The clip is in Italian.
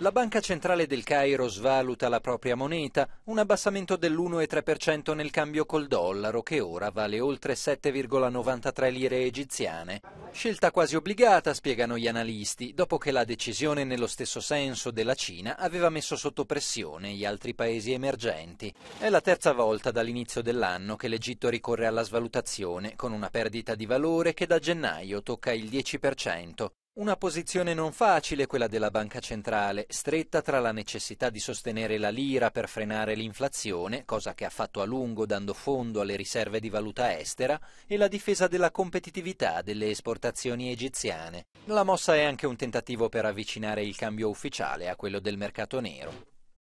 La Banca Centrale del Cairo svaluta la propria moneta, un abbassamento dell'1,3% nel cambio col dollaro che ora vale oltre 7,93 lire egiziane. Scelta quasi obbligata, spiegano gli analisti, dopo che la decisione nello stesso senso della Cina aveva messo sotto pressione gli altri paesi emergenti. È la terza volta dall'inizio dell'anno che l'Egitto ricorre alla svalutazione, con una perdita di valore che da gennaio tocca il 10%. Una posizione non facile quella della Banca Centrale, stretta tra la necessità di sostenere la lira per frenare l'inflazione, cosa che ha fatto a lungo dando fondo alle riserve di valuta estera, e la difesa della competitività delle esportazioni egiziane. La mossa è anche un tentativo per avvicinare il cambio ufficiale a quello del mercato nero.